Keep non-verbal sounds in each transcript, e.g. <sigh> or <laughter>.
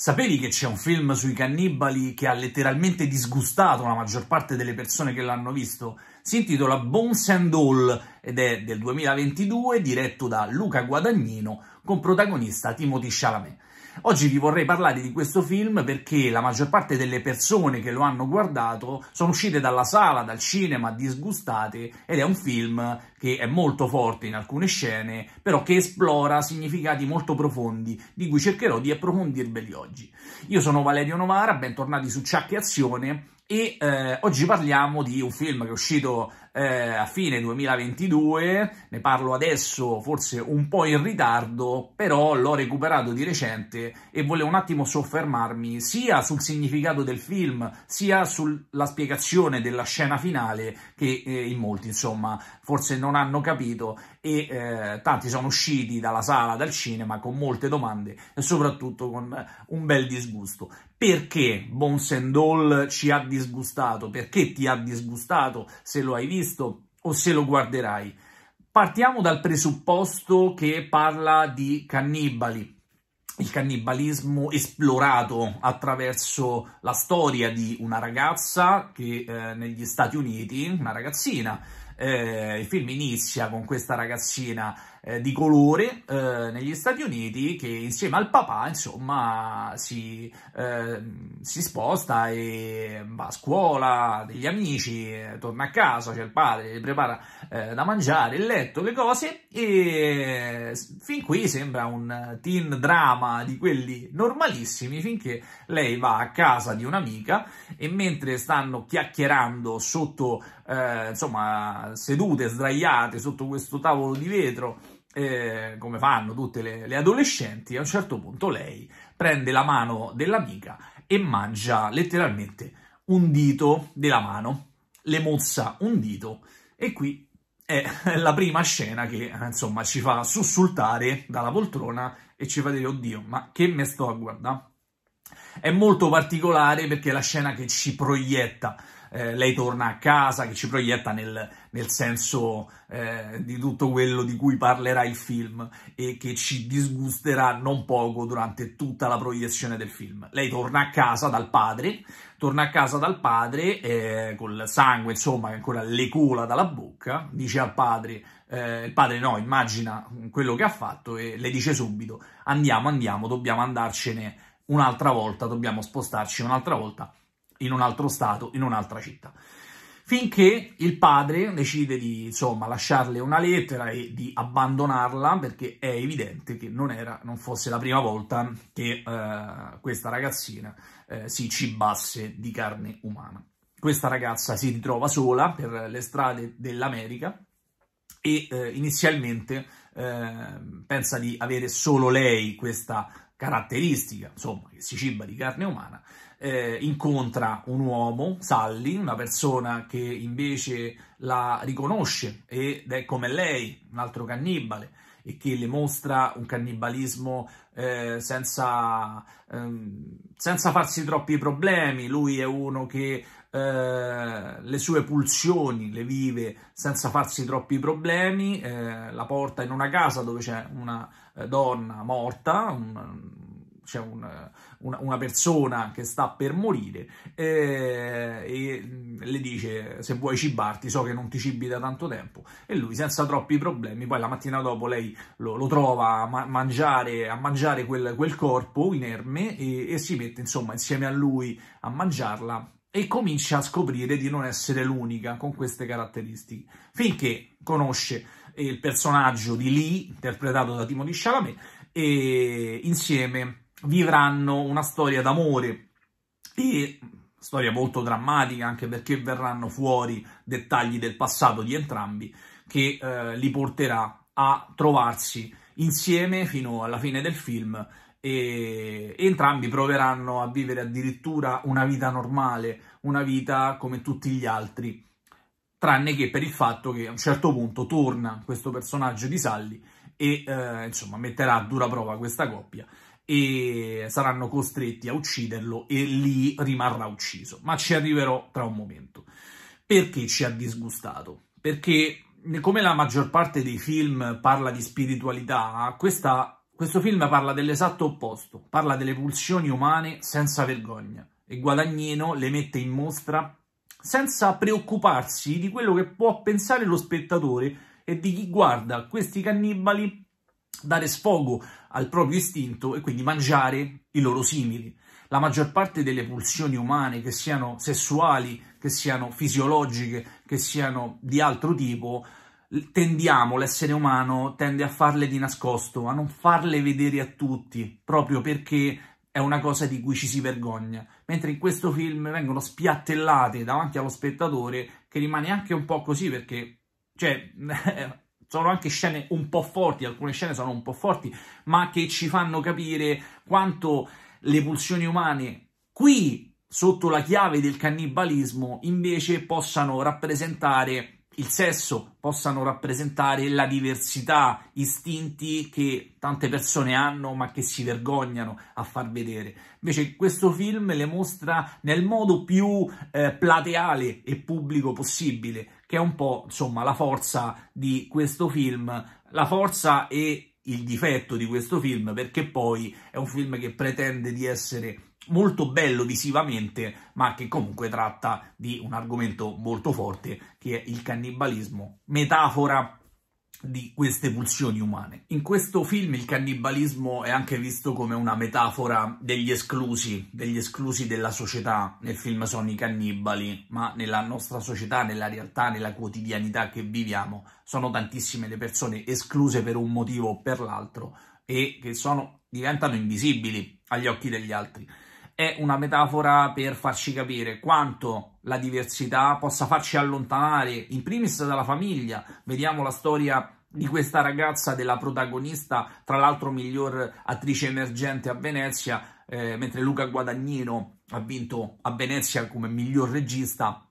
Sapevi che c'è un film sui cannibali che ha letteralmente disgustato la maggior parte delle persone che l'hanno visto? Si intitola Bones and All ed è del 2022, diretto da Luca Guadagnino, con protagonista Timothy Chalamet. Oggi vi vorrei parlare di questo film perché la maggior parte delle persone che lo hanno guardato sono uscite dalla sala, dal cinema, disgustate ed è un film che è molto forte in alcune scene, però che esplora significati molto profondi, di cui cercherò di approfondirveli oggi. Io sono Valerio Novara, bentornati su Ciacche Azione e eh, oggi parliamo di un film che è uscito eh, a fine 2022, ne parlo adesso forse un po' in ritardo, però l'ho recuperato di recente e volevo un attimo soffermarmi sia sul significato del film, sia sulla spiegazione della scena finale che eh, in molti insomma forse non hanno capito e eh, tanti sono usciti dalla sala, dal cinema con molte domande e soprattutto con un bel disgusto. Perché Bones and All ci ha disgustato? Perché ti ha disgustato se lo hai visto o se lo guarderai? Partiamo dal presupposto che parla di cannibali, il cannibalismo esplorato attraverso la storia di una ragazza che eh, negli Stati Uniti, una ragazzina, eh, il film inizia con questa ragazzina eh, di colore eh, negli Stati Uniti che insieme al papà insomma si, eh, si sposta e va a scuola, degli amici, eh, torna a casa, c'è cioè il padre, gli prepara eh, da mangiare, il letto, le cose e eh, fin qui sembra un teen drama di quelli normalissimi finché lei va a casa di un'amica e mentre stanno chiacchierando sotto insomma sedute sdraiate sotto questo tavolo di vetro eh, come fanno tutte le, le, adolescenti, a un certo punto lei prende la mano dell'amica e mangia letteralmente un dito della mano, le mozza un dito e qui è <laughs> la prima scena che insomma ci fa sussultare dalla poltrona e ci fa dire oddio ma che me sto a guardare? È molto particolare perché è la scena che ci proietta eh, lei torna a casa, che ci proietta nel, nel senso eh, di tutto quello di cui parlerà il film e che ci disgusterà non poco durante tutta la proiezione del film. Lei torna a casa dal padre, torna a casa dal padre eh, col sangue, insomma, ancora le cola dalla bocca, dice al padre, eh, il padre no, immagina quello che ha fatto e le dice subito andiamo, andiamo, dobbiamo andarcene un'altra volta, dobbiamo spostarci un'altra volta in un altro stato, in un'altra città. Finché il padre decide di, insomma, lasciarle una lettera e di abbandonarla, perché è evidente che non, era, non fosse la prima volta che eh, questa ragazzina eh, si cibasse di carne umana. Questa ragazza si ritrova sola per le strade dell'America e eh, inizialmente eh, pensa di avere solo lei questa caratteristica, insomma, che si ciba di carne umana, eh, incontra un uomo, Sally, una persona che invece la riconosce ed è come lei, un altro cannibale, e che le mostra un cannibalismo eh, senza, ehm, senza, farsi troppi problemi. Lui è uno che eh, le sue pulsioni le vive senza farsi troppi problemi, eh, la porta in una casa dove c'è una eh, donna morta, un, c'è un, una, una, persona che sta per morire eh, e mm, le dice se vuoi cibarti so che non ti cibi da tanto tempo e lui senza troppi problemi poi la mattina dopo lei lo, lo trova a, ma mangiare, a mangiare quel, quel, corpo inerme e, e si mette insomma insieme a lui a mangiarla e comincia a scoprire di non essere l'unica con queste caratteristiche finché conosce il personaggio di Lee interpretato da Timo di Chalamet e insieme vivranno una storia d'amore e storia molto drammatica anche perché verranno fuori dettagli del passato di entrambi che eh, li porterà a trovarsi insieme fino alla fine del film e entrambi proveranno a vivere addirittura una vita normale, una vita come tutti gli altri, tranne che per il fatto che a un certo punto torna questo personaggio di Sally e eh, insomma metterà a dura prova questa coppia e saranno costretti a ucciderlo e lì rimarrà ucciso. Ma ci arriverò tra un momento. Perché ci ha disgustato? Perché, come la maggior parte dei film parla di spiritualità, questa, questo film parla dell'esatto opposto, parla delle pulsioni umane senza vergogna e Guadagnino le mette in mostra senza preoccuparsi di quello che può pensare lo spettatore e di chi guarda questi cannibali dare sfogo al proprio istinto e quindi mangiare i loro simili. La maggior parte delle pulsioni umane, che siano sessuali, che siano fisiologiche, che siano di altro tipo, tendiamo, l'essere umano tende a farle di nascosto, a non farle vedere a tutti, proprio perché è una cosa di cui ci si vergogna. Mentre in questo film vengono spiattellate davanti allo spettatore, che rimane anche un po' così perché, cioè, <laughs> eh, sono anche scene un po' forti, alcune scene sono un po' forti, ma che ci fanno capire quanto le pulsioni umane qui sotto la chiave del cannibalismo invece possano rappresentare il sesso, possano rappresentare la diversità, istinti che tante persone hanno ma che si vergognano a far vedere. Invece questo film le mostra nel modo più eh, plateale e pubblico possibile, che è un po', insomma, la forza di questo film, la forza e il difetto di questo film, perché poi è un film che pretende di essere molto bello visivamente, ma che comunque tratta di un argomento molto forte, che è il cannibalismo, metafora di queste pulsioni umane. In questo film il cannibalismo è anche visto come una metafora degli esclusi, degli esclusi della società. Nel film sono i cannibali, ma nella nostra società, nella realtà, nella quotidianità che viviamo, sono tantissime le persone escluse per un motivo o per l'altro e che sono, diventano invisibili agli occhi degli altri è una metafora per farci capire quanto la diversità possa farci allontanare in primis dalla famiglia. Vediamo la storia di questa ragazza, della protagonista, tra l'altro miglior attrice emergente a Venezia, eh, mentre Luca Guadagnino ha vinto a Venezia come miglior regista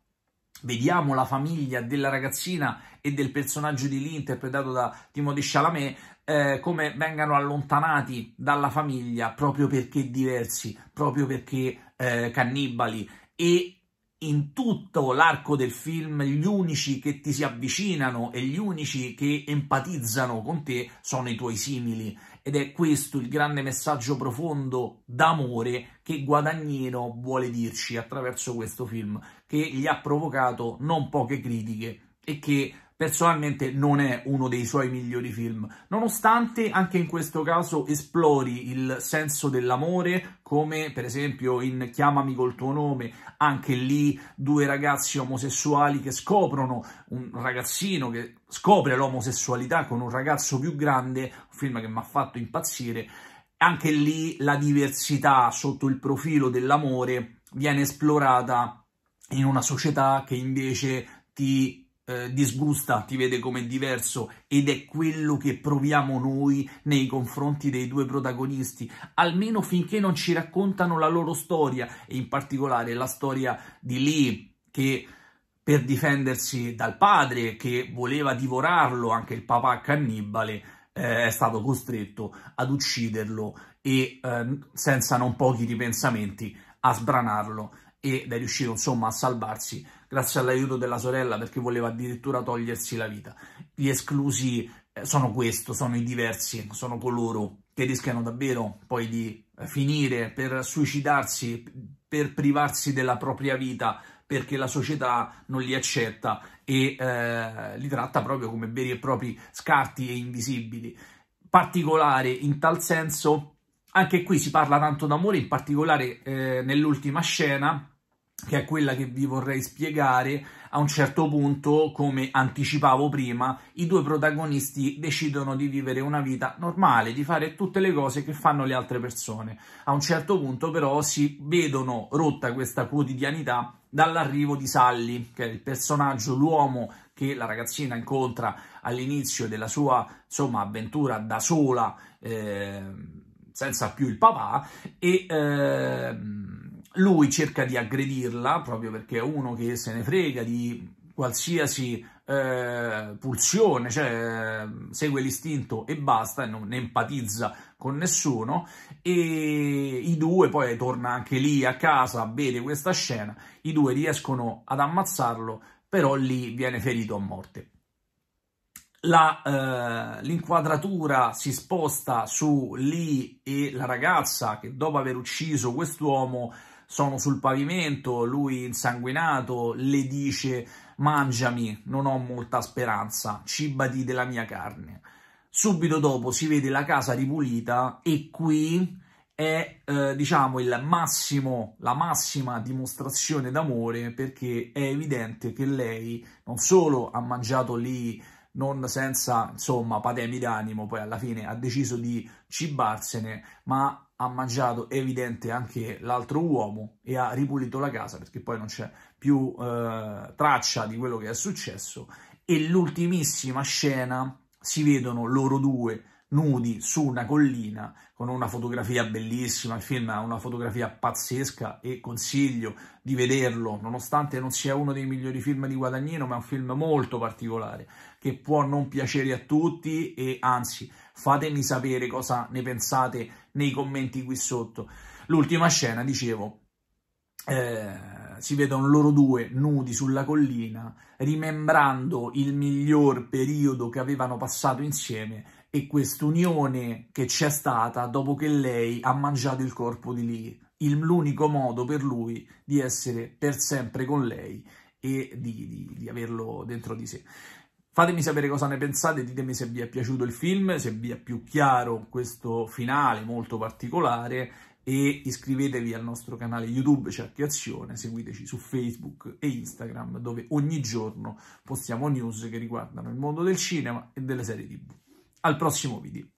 Vediamo la famiglia della ragazzina e del personaggio di Lee, interpretato da Timothy Chalamet, eh, come vengano allontanati dalla famiglia proprio perché diversi, proprio perché eh, cannibali. E in tutto l'arco del film gli unici che ti si avvicinano e gli unici che empatizzano con te sono i tuoi simili ed è questo il grande messaggio profondo d'amore che Guadagnino vuole dirci attraverso questo film, che gli ha provocato non poche critiche e che personalmente non è uno dei suoi migliori film, nonostante anche in questo caso esplori il senso dell'amore, come per esempio in Chiamami col tuo nome, anche lì due ragazzi omosessuali che scoprono, un ragazzino che scopre l'omosessualità con un ragazzo più grande, un film che mi ha fatto impazzire, anche lì la diversità sotto il profilo dell'amore viene esplorata in una società che invece ti eh, disgusta, ti vede come diverso ed è quello che proviamo noi nei confronti dei due protagonisti, almeno finché non ci raccontano la loro storia e in particolare la storia di Lee che per difendersi dal padre che voleva divorarlo, anche il papà cannibale, eh, è stato costretto ad ucciderlo e eh, senza non pochi ripensamenti a sbranarlo ed è riuscito insomma a salvarsi grazie all'aiuto della sorella perché voleva addirittura togliersi la vita. Gli esclusi eh, sono questo, sono i diversi, sono coloro che rischiano davvero poi di eh, finire per suicidarsi, per privarsi della propria vita perché la società non li accetta e eh, li tratta proprio come veri e propri scarti e invisibili. Particolare in tal senso anche qui si parla tanto d'amore, in particolare eh, nell'ultima scena, che è quella che vi vorrei spiegare, a un certo punto, come anticipavo prima, i due protagonisti decidono di vivere una vita normale, di fare tutte le cose che fanno le altre persone. A un certo punto però si vedono rotta questa quotidianità dall'arrivo di Sally, che è il personaggio, l'uomo che la ragazzina incontra all'inizio della sua insomma, avventura da sola. Eh, senza più il papà e ehm, lui cerca di aggredirla proprio perché è uno che se ne frega di qualsiasi eh, pulsione, cioè segue l'istinto e basta, non empatizza con nessuno e i due poi torna anche lì a casa, vede questa scena, i due riescono ad ammazzarlo, però lì viene ferito a morte. Eh, l'inquadratura eh, si sposta su Lee e la ragazza che dopo aver ucciso quest'uomo sono sul pavimento, lui insanguinato le dice mangiami, non ho molta speranza, cibati della mia carne. Subito dopo si vede la casa ripulita e qui è eh, diciamo il massimo, la massima dimostrazione d'amore perché è evidente che lei non solo ha mangiato lì non senza, insomma, patemi d'animo, poi alla fine ha deciso di cibarsene, ma ha mangiato evidente anche l'altro uomo e ha ripulito la casa perché poi non c'è più eh, traccia di quello che è successo e l'ultimissima scena si vedono loro due nudi su una collina con una fotografia bellissima, il film ha una fotografia pazzesca e consiglio di vederlo, nonostante non sia uno dei migliori film di Guadagnino, ma è un film molto particolare che può non piacere a tutti e anzi fatemi sapere cosa ne pensate nei commenti qui sotto. L'ultima scena, dicevo, eh, si vedono loro due nudi sulla collina, rimembrando il miglior periodo che avevano passato insieme e quest'unione che c'è stata dopo che lei ha mangiato il corpo di lì. L'unico modo per lui di essere per sempre con lei e di, di, di averlo dentro di sé. Fatemi sapere cosa ne pensate, ditemi se vi è piaciuto il film, se vi è più chiaro questo finale molto particolare e iscrivetevi al nostro canale YouTube Cerchi Azione, seguiteci su Facebook e Instagram dove ogni giorno postiamo news che riguardano il mondo del cinema e delle serie TV. Al prossimo video!